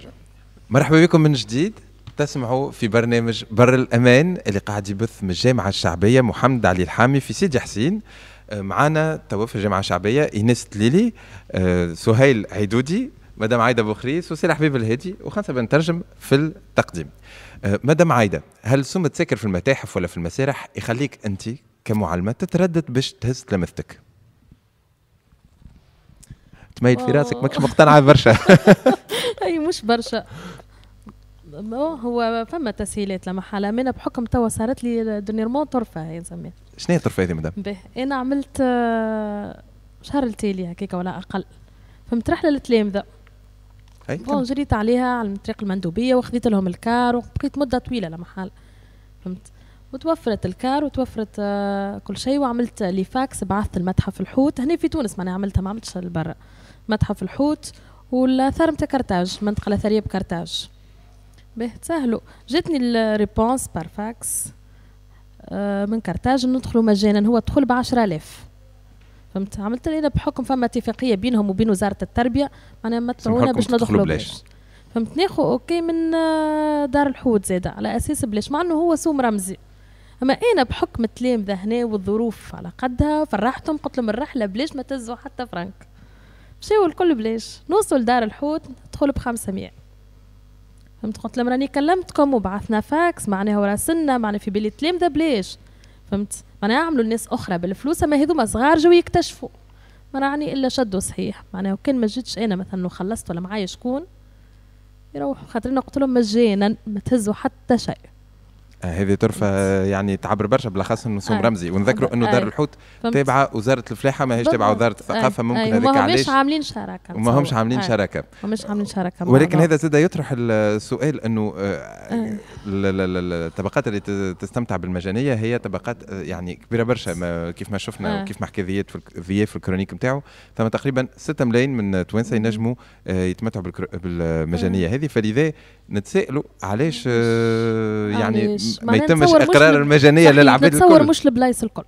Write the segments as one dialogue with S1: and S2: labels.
S1: فجاه مرحبا بكم من جديد تسمعوا في برنامج بر الامان اللي قاعد يبث من الجامعه الشعبيه محمد علي الحامي في سيدي حسين آه، معنا توا في الجامعه الشعبيه ايناس تليلي آه، سهيل عيدودي مدام عايده بوخريس وسيل حبيب الهادي وخمسه بنترجم في التقديم آه، مدام عايده هل سمة تسكر في المتاحف ولا في المسارح يخليك انت كمعلمه تتردد باش تهز تلامذتك تميل في راسك ماكش مقتنعه برشا
S2: اي مش برشا هو فما تسهيلات لمحل منها بحكم توا صارت لي دونيرمون طرفه هي نسميها
S1: شنو هي الطرفه هذه مدام؟
S2: انا عملت آه، شهر التالي هكاك ولا اقل فهمت رحله للتلامذه
S1: بون جريت
S2: عليها على طريق المندوبيه وخذيت لهم الكار وبقيت مده طويله لمحل فهمت وتوفرت الكار وتوفرت آه، كل شيء وعملت لي فاكس بعثت المتحف الحوت هنا في تونس معناها عملتها ما عملتش برا متحف الحوت والاثار نتاع كرتاج المنطقه الاثريه بكرتاج به تسهلوا جاتني الريبونس بار فاكس آه، من كرتاج ندخلوا مجانا هو دخل ب 10000 فهمت عملت لنا بحكم فما اتفاقيه بينهم وبين وزاره التربيه معناها ما طلعونا باش ندخلوا بلاش فهمت ناخو اوكي من آه، دار الحوت زيدا على اساس بلاش مع انه هو سوم رمزي اما انا بحكم التلامذه هنا والظروف على قدها فرحتهم قلت لهم الرحله بلاش ما تزوا حتى فرانك مشاو الكل بلاش نوصل دار الحوت ندخل ب 500 فهمت قلت لهم راني كلمتكم وبعثنا فاكس معناها وراسلنا معناها في بالي تلامذة بلاش فهمت معناها عملوا الناس اخرى بالفلوس اما هذوما صغار جو يكتشفوا ما راني الا شدوا صحيح معناها وكان ما جيتش انا مثلا وخلصت ولا معايا شكون يروحوا خاطر انا قلت لهم مجانا ما تهزوا حتى شيء
S1: هذه طرفة يعني تعبر برشا بالاخص انه سوم آه. رمزي ونذكروا انه دار الحوت تابعه وزاره الفلاحه ماهيش تابعه وزاره الثقافه ممكن هذيك علاش ماهمش عاملين شراكه وماهمش عاملين شراكه
S2: ماهمش عاملين شراكه ولكن هذا زاد
S1: يطرح السؤال انه آه، الطبقات اللي تستمتع بالمجانيه هي طبقات آه، يعني كبيره برشا كيف ما شفنا وكيف ما حكى ذيات في الكرونيك نتاعو ثم تقريبا 6 ملايين من توانسه ينجموا آه، يتمتعوا بالمجانيه هذه فلذا نتسائلوا علاش يعني ما يتمش اقرار المجانيه للعباد الكل نتصور
S2: مش البلايص الكل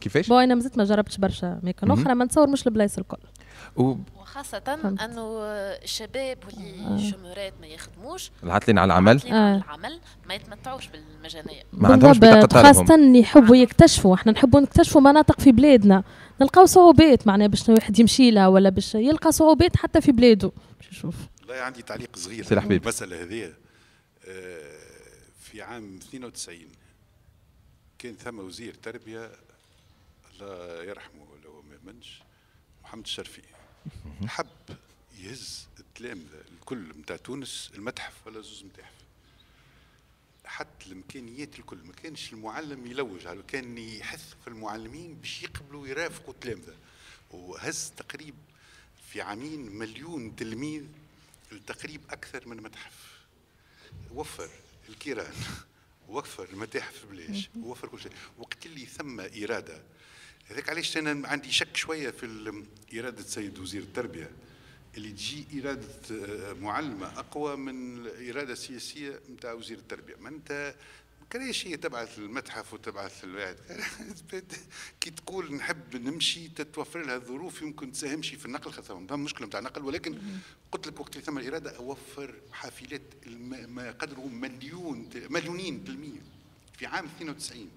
S2: كيفاش؟ بو انا مازلت ما جربتش برشا اماكن اخرى ما نتصور مش البلايص الكل و... وخاصة فهمت. انه الشباب والشمورات ما يخدموش العاطلين على العمل آه. العمل ما يتمتعوش بالمجانية
S1: ما عندهمش بطاقة خاصة
S2: يحبوا يكتشفوا احنا نحبوا نكتشفوا مناطق في بلادنا نلقاو صعوبات معناها باش الواحد يمشي لها ولا باش يلقى صعوبات حتى في بلاده باش يشوف والله
S3: عندي تعليق صغير في الحبيب المسألة هذه آه، في عام 92 كان ثم وزير تربية الله يرحمه لو ما منش محمد الشرفي حب يهز التلامذة الكل متاع تونس المتحف ولا زوز متاحف حتى الامكانيات الكل ما كانش المعلم يلوج على كان يحث في المعلمين باش يقبلوا يرافقوا التلامذه وهز تقريب في عامين مليون تلميذ لتقريب اكثر من متحف وفر الكيران وفر المتاحف بلاش ووفر كل شيء وقت اللي ثم اراده هذاك علاش انا عندي شك شويه في اراده السيد وزير التربيه اللي تجي اراده آه، معلمه اقوى من الاراده السياسيه نتاع وزير التربيه ما انت كريش هي تبعث المتحف وتبعث الواحد كي تقول نحب نمشي تتوفر لها الظروف يمكن تساهمشي في النقل خاطر فما مشكله نتاع نقل ولكن قلت لك وقت اللي ثم الاراده اوفر حافلات ما قدره مليون مليونين بالميه في عام 92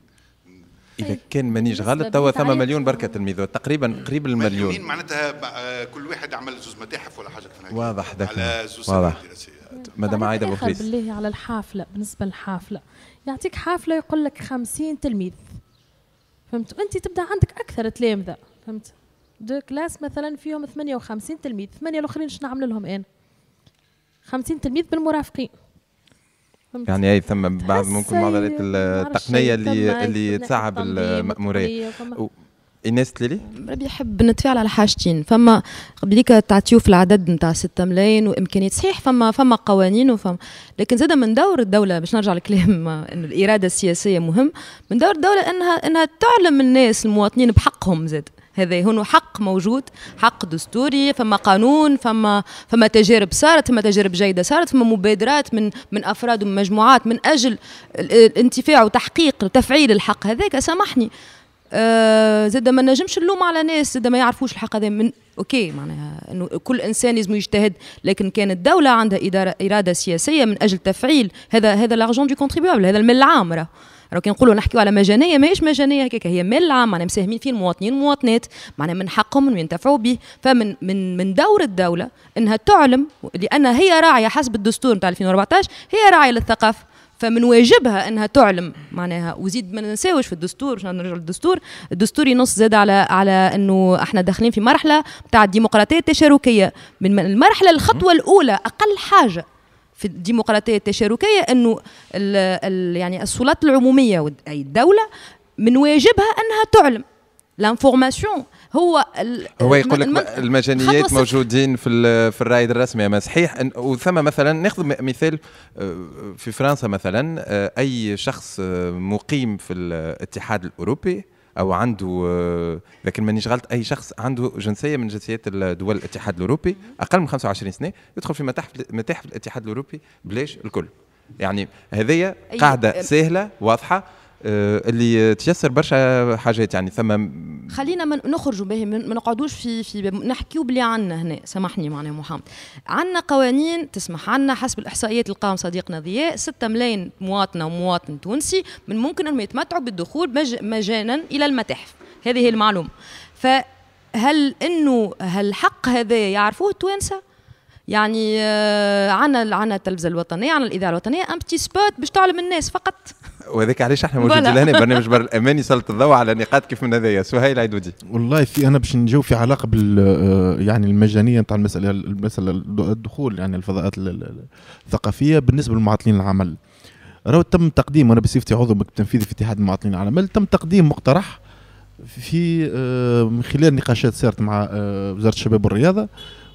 S1: اذا كان مانيش غلط توا ثم مليون بركه تلميذ تقريبا قريب المليون
S3: معناتها كل واحد عمل زوز متاحف ولا حاجه واضح على زوز واضح. دراسيه مدام عايده ابو فليس
S2: بالله على الحافله بالنسبه للحافله يعطيك حافله يقول لك 50 تلميذ فهمت انت تبدا عندك اكثر تلامذه فهمت دو كلاس مثلا فيهم 58 تلميذ ثمانيه الاخرين شنو نعمل لهم انا إيه؟ 50 تلميذ بالمرافقين يعني هي ثم بعض ممكن معضلات التقنيه
S1: اللي اللي تصعب الماموريه ايناس تليلي
S4: ربي يحب نتفاعل على حاجتين فما قبليك تعطيو في العدد نتاع 6 ملايين وامكانيات صحيح فما فما قوانين وفما لكن زاد من دور الدوله باش نرجع لكلام انه الاراده السياسيه مهم من دور الدوله انها انها تعلم الناس المواطنين بحقهم زاد هذا هو حق موجود حق دستوري فما قانون فما فما تجارب صارت فما تجارب جيده صارت فما مبادرات من من افراد ومجموعات من اجل الانتفاع وتحقيق وتفعيل الحق هذاك سامحني آه، زاد ما نجمش نلوم على ناس زاد ما يعرفوش الحق هذا من اوكي معناها انه كل انسان لازم يجتهد لكن كان الدوله عندها اداره اراده سياسيه من اجل تفعيل هذا هذا لارجون دو كونتريبيبل هذا المال العام راه كي نقولوا نحكيو على مجانيه ماهيش مجانيه هكاك هي مال عام معناها مساهمين فيه المواطنين والمواطنات معناها من حقهم انهم ينتفعوا به فمن من من دور الدوله انها تعلم لان هي راعيه حسب الدستور نتاع 2014 هي راعيه للثقافه فمن واجبها انها تعلم معناها وزيد ما ننساوش في الدستور باش نرجع للدستور الدستور ينص زاد على على انه احنا داخلين في مرحله بتاع الديمقراطيه التشاركيه من المرحله الخطوه الاولى اقل حاجه في الديمقراطيه التشاركيه انه الـ الـ يعني السلطات العموميه اي الدوله من واجبها انها تعلم لانفورماسيون هو هو
S1: يقول لك المجانيات موجودين في في الرايد الرسمي اما صحيح وثم مثلا ناخذ مثال آه، في فرنسا مثلا آه، اي شخص آه، مقيم في الاتحاد الاوروبي او عنده لكن مانيش غلط اي شخص عنده جنسيه من جنسيات الدول الاتحاد الاوروبي اقل من 25 سنه يدخل في متاحف متاحف الاتحاد الاوروبي بلاش الكل يعني هذه قاعده سهله واضحه آه، اللي تيسر برشا حاجات يعني ثم
S4: خلينا من نخرجوا باهي ما نقعدوش في في نحكيو بلي عندنا هنا سامحني معنا محمد عندنا قوانين تسمح عندنا حسب الاحصائيات القام صديقنا ضياء 6 ملايين مواطنه ومواطن تونسي من ممكن انهم يتمتعوا بالدخول مج... مجانا الى المتاحف هذه هي المعلومه فهل انه هالحق هذا يعرفوه التوانسه يعني آه، عنا عنا التلفزه الوطنيه عنا الاذاعه الوطنيه ام بتي سبوت باش تعلم الناس فقط
S1: وهذاك علاش احنا موجودين لهنا برنامج بر الامان يسلط الضوء على نقاط كيف من هذايا سهيل عيدودي
S5: والله في انا باش نجاوب في علاقه بال آه، يعني المجانيه نتاع المساله المساله الدخول يعني الفضاءات الثقافيه بالنسبه للمعطلين العمل راه تم تقديم وانا بصفتي عضو مكتب تنفيذي في اتحاد المعطلين العمل تم تقديم مقترح في آه، من خلال نقاشات صارت مع آه، وزاره الشباب والرياضه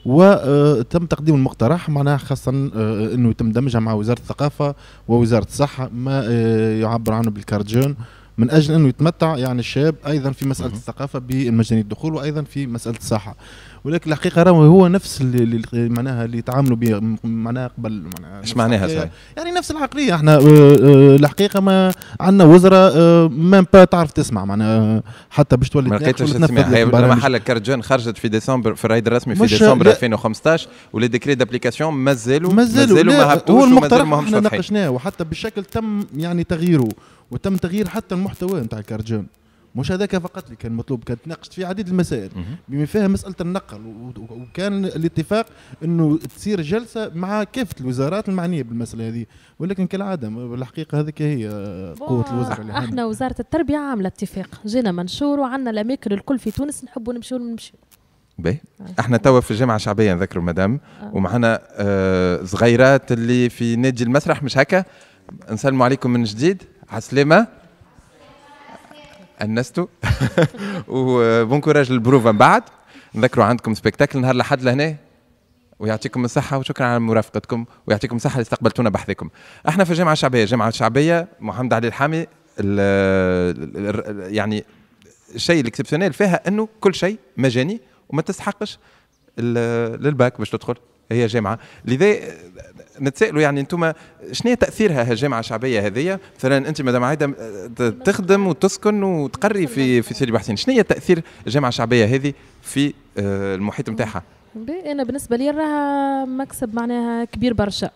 S5: وتم تقديم المقترح معناها خاصة آه، أنه يتم دمجها مع وزارة الثقافة ووزارة الصحة ما آه، يعبر عنه بالكارديون من اجل انه يتمتع يعني الشاب ايضا في مساله الثقافه بمجاني الدخول وايضا في مساله الصحه ولكن الحقيقه راهو هو نفس اللي معناها اللي تعاملوا به معناها قبل معناها معناها يعني نفس العقليه احنا آه، آه، الحقيقه ما عندنا وزراء آه، مام با تعرف تسمع معناها حتى باش تولي ما لقيتش تسمع محل
S1: كارجون خرجت في ديسمبر في الرايد الرسمي في ديسمبر 2015 ولي ديكري دابليكاسيون مازالوا مازالوا ما هبطوش هو المقترح ما ناقشناه
S5: وحتى بالشكل تم يعني تغييره وتم تغيير حتى المحتوى نتاع الكارجون مش هذاك فقط اللي كان مطلوب كانت تناقشت فيه عديد المسائل بما فيها مساله النقل وكان الاتفاق انه تصير جلسه مع كافه الوزارات المعنيه بالمساله هذه ولكن كالعاده الحقيقه هذيك هي قوه الوزاره اللي احنا
S2: وزاره التربيه عامله اتفاق جينا منشور وعندنا الاماكن الكل في تونس نحبوا نمشيو نمشوا باهي
S1: احنا توا في الجامعه الشعبيه نذكروا مدام آه. ومعنا آه، صغيرات اللي في نادي المسرح مش هكا نسلموا عليكم من جديد عسلمة انستو وبون كوراج للبروفا من بعد نذكروا عندكم سبيكتاكل نهار لحد لهنا ويعطيكم الصحة وشكرا على مرافقتكم ويعطيكم الصحة اللي استقبلتونا بحذاكم. احنا في الجامعة الشعبية، الجامعة الشعبية محمد علي الحامي يعني الشيء الاكسبسيونيل فيها انه كل شيء مجاني وما تستحقش للباك باش تدخل هي جامعه لذا نتسائلوا يعني انتم شنو تاثيرها هالجامعه الشعبيه هذه مثلا انت مدام عايده تخدم وتسكن وتقري في في سيدي بحسين شنو هي تاثير الجامعه الشعبيه هذه في آه، المحيط نتاعها
S2: انا بالنسبه لي راها مكسب معناها كبير برشا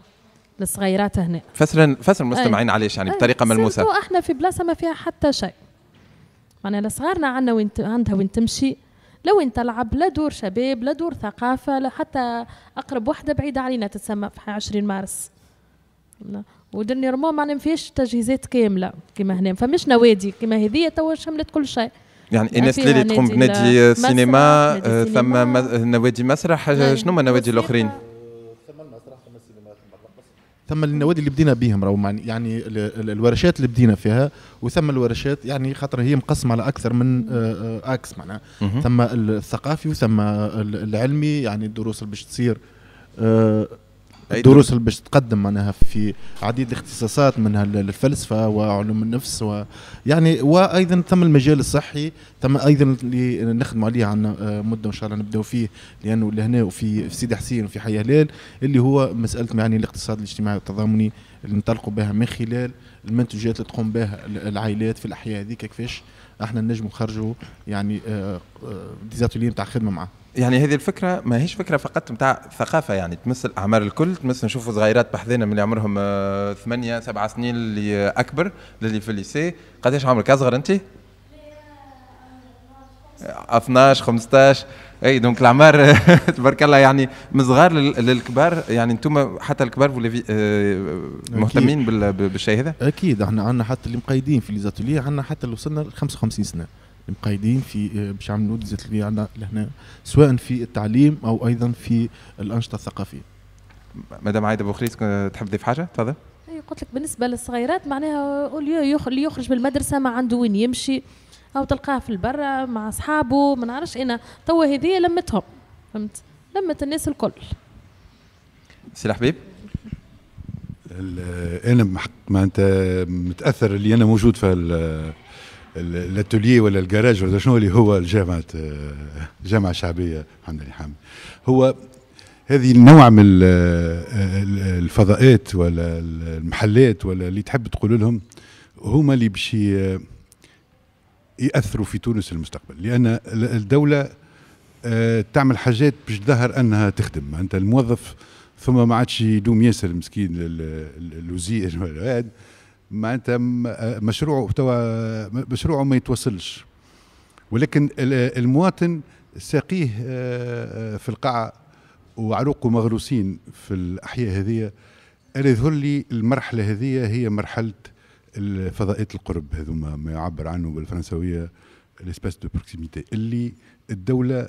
S2: للصغيرات هنا
S1: فسر فسر المستمعين علاش يعني بطريقه ملموسه
S2: احنا في بلاصه ما فيها حتى شيء معناها صغارنا عندنا وين عندها وين تمشي لو انت لعب لا دور شباب لا دور ثقافه لا حتى اقرب وحده بعيده علينا تتسمى في 20 مارس ودني رمو ما فيش تجهيزات كامله كما هنا فمش نوادي كما هذه توا شملت كل شيء يعني الناس اللي تقوم بنادي سينما آه، ثم
S1: نوادي مسرح آه، شنو هما النوادي الاخرين؟
S5: ثم النوادي اللي بدينا بهم راهو يعني الورشات اللي بدينا فيها وثم الورشات يعني خاطر هي مقسمه على اكثر من اكس آه، آه، معناها ثم الثقافي وثم العلمي يعني الدروس اللي باش تصير آه، الدروس اللي باش تقدم معناها في عديد الاختصاصات منها الفلسفه وعلوم النفس ويعني وايضا ثم المجال الصحي ثم ايضا اللي نخدم عليه عن آه، مده ان شاء الله نبداو فيه لانه لهنا وفي في سيدي حسين وفي حي هلال اللي هو مساله يعني الاقتصاد الاجتماعي والتضامني اللي نطلقوا بها من خلال المنتوجات اللي تقوم بها العائلات في الاحياء هذيك كيفاش احنا نجم نخرجوا يعني آه، آه، ديزاتولي نتاع خدمه معاه
S1: يعني هذه الفكره ماهيش فكره فقط متاع ثقافه يعني تمس الاعمار الكل تمس نشوفوا صغيرات بحذانا من اللي عمرهم آه، ثمانية سبعة سنين اللي اكبر للي في الليسي قداش عمرك اصغر انت؟ 12 15 اي دونك الاعمار تبارك الله يعني من صغار للكبار يعني انتم حتى الكبار في آه، مهتمين بالشيء هذا؟
S5: اكيد احنا عندنا حتى اللي مقيدين في ليزاتولي عندنا حتى اللي وصلنا ل 55 سنه مقيدين في آه، باش يعملوا عندنا لهنا سواء في التعليم او ايضا في الانشطه الثقافيه
S1: مدام عايده خريس تحب تضيف حاجه تفضل
S2: اي أيوة، قلت لك بالنسبه للصغيرات معناها اللي يخرج من المدرسه ما عنده وين يمشي او تلقاه في البرة مع اصحابه ما نعرفش انا توا هذه لمتهم فهمت لمت الناس الكل
S3: سي الحبيب انا معناتها متاثر اللي انا موجود في الاتوليه ولا الجراج ولا شنو اللي هو الجامعه الجامعه آه، الشعبيه محمد علي هو هذه النوع من الفضاءات ولا المحلات ولا اللي تحب تقول لهم هما اللي باش ياثروا في تونس المستقبل لان الدوله آه، تعمل حاجات باش تظهر انها تخدم انت الموظف ثم ما عادش يدوم ياسر مسكين الوزير ولا معناتها مشروعه توا مشروعه ما يتوصلش ولكن المواطن ساقيه آه، آه، في القاعه وعروقه مغروسين في الاحياء هذه انا يظهر لي المرحله هذه هي مرحله الفضاءات القرب هذوما ما يعبر عنه بالفرنسويه الاسباس دو بروكسيميتي اللي الدوله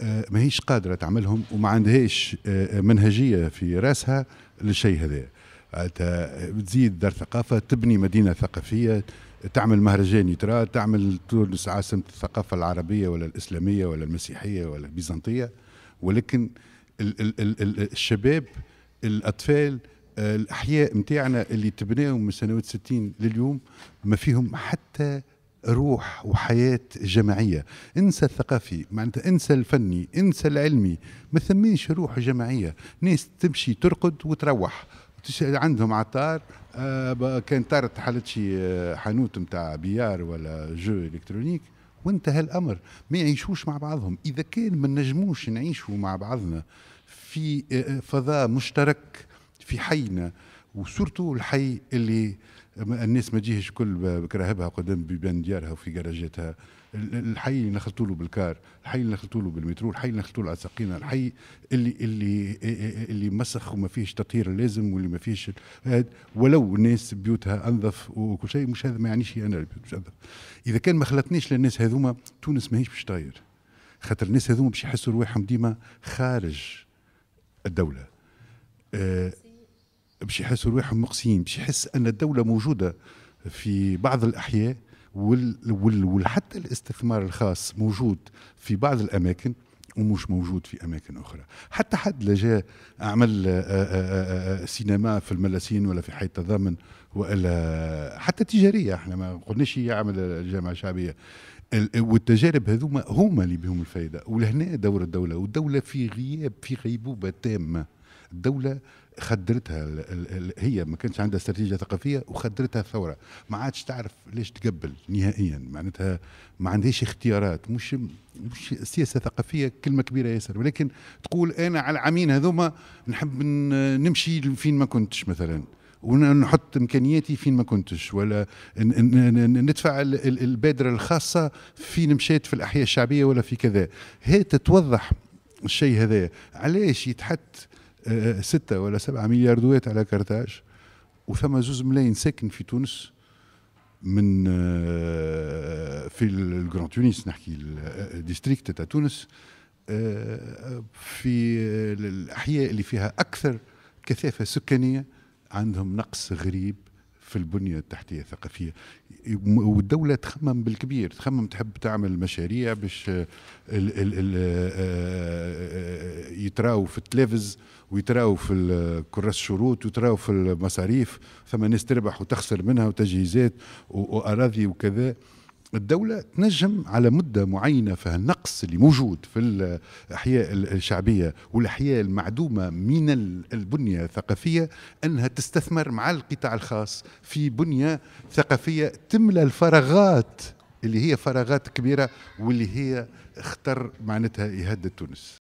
S3: آه، ماهيش قادره تعملهم وما عندهاش منهجيه في راسها للشيء هذا بتزيد دار ثقافه تبني مدينه ثقافيه تعمل مهرجان يترا تعمل تونس عاصمه الثقافه العربيه ولا الاسلاميه ولا المسيحيه ولا البيزنطيه ولكن ال ال ال الشباب الاطفال الاحياء نتاعنا اللي تبناهم من سنوات 60 لليوم ما فيهم حتى روح وحياة جماعية انسى الثقافي معناتها انسى الفني انسى العلمي ما ثميش روح جماعية ناس تمشي ترقد وتروح عندهم عطار آه، كان طارت حالت شي آه، حانوت نتاع بيار ولا جو الكترونيك وانتهى الامر ما يعيشوش مع بعضهم اذا كان ما نجموش نعيشوا مع بعضنا في آه، فضاء مشترك في حينا وسورتو الحي اللي الناس ما تجيهش كل بكرهبها قدام بيبان ديارها وفي جراجاتها الحي اللي نخلطوا له بالكار الحي اللي نخلطوا له بالمترو الحي اللي نخلطوا له على ساقينا الحي اللي اللي اللي مسخ وما فيهش تطهير لازم واللي ما فيهش ولو الناس بيوتها انظف وكل شيء مش هذا ما يعنيش انا البيوت مش انظف اذا كان ما خلطنيش للناس هذوما تونس ماهيش باش تغير خاطر الناس هذوما باش يحسوا رواحهم ديما خارج الدوله آه باش يحسوا رواحهم مقصيين باش يحس ان الدوله موجوده في بعض الاحياء وحتى الاستثمار الخاص موجود في بعض الاماكن ومش موجود في اماكن اخرى حتى حد لا جاء عمل سينما في الملاسين ولا في حي التضامن والا حتى تجاريه احنا ما قلناش يعمل الجامعه الشعبيه والتجارب هذوما هما اللي بهم الفائده ولهنا دور الدوله والدوله في غياب في غيبوبه تامه الدوله خدرتها الـ الـ الـ هي ما كانتش عندها استراتيجيه ثقافيه وخدرتها الثوره ما عادش تعرف ليش تقبل نهائيا معناتها ما عندهاش اختيارات مش مش سياسه ثقافيه كلمه كبيره ياسر ولكن تقول انا على العامين هذوما نحب نمشي فين ما كنتش مثلا ونحط امكانياتي فين ما كنتش ولا ندفع البادره الخاصه فين مشيت في الاحياء الشعبيه ولا في كذا هي تتوضح الشيء هذا علاش يتحط ستة ولا سبعة ملياردوات على كرتاج وثم زوز ملايين ساكن في تونس من آه، في الجران تونس نحكي الديستريكت تاع تونس آه، في آه، الاحياء اللي فيها اكثر كثافه سكانيه عندهم نقص غريب في البنيه التحتيه الثقافيه والدوله تخمم بالكبير تخمم تحب تعمل مشاريع باش آه، يتراو في التلفز ويتراو في كراس الشروط ويتراو في المصاريف ثم ناس تربح وتخسر منها وتجهيزات واراضي وكذا الدولة تنجم على مدة معينة في النقص اللي موجود في الأحياء الشعبية والأحياء المعدومة من البنية الثقافية أنها تستثمر مع القطاع الخاص في بنية ثقافية تملى الفراغات اللي هي فراغات كبيرة واللي هي اختر معناتها يهدد تونس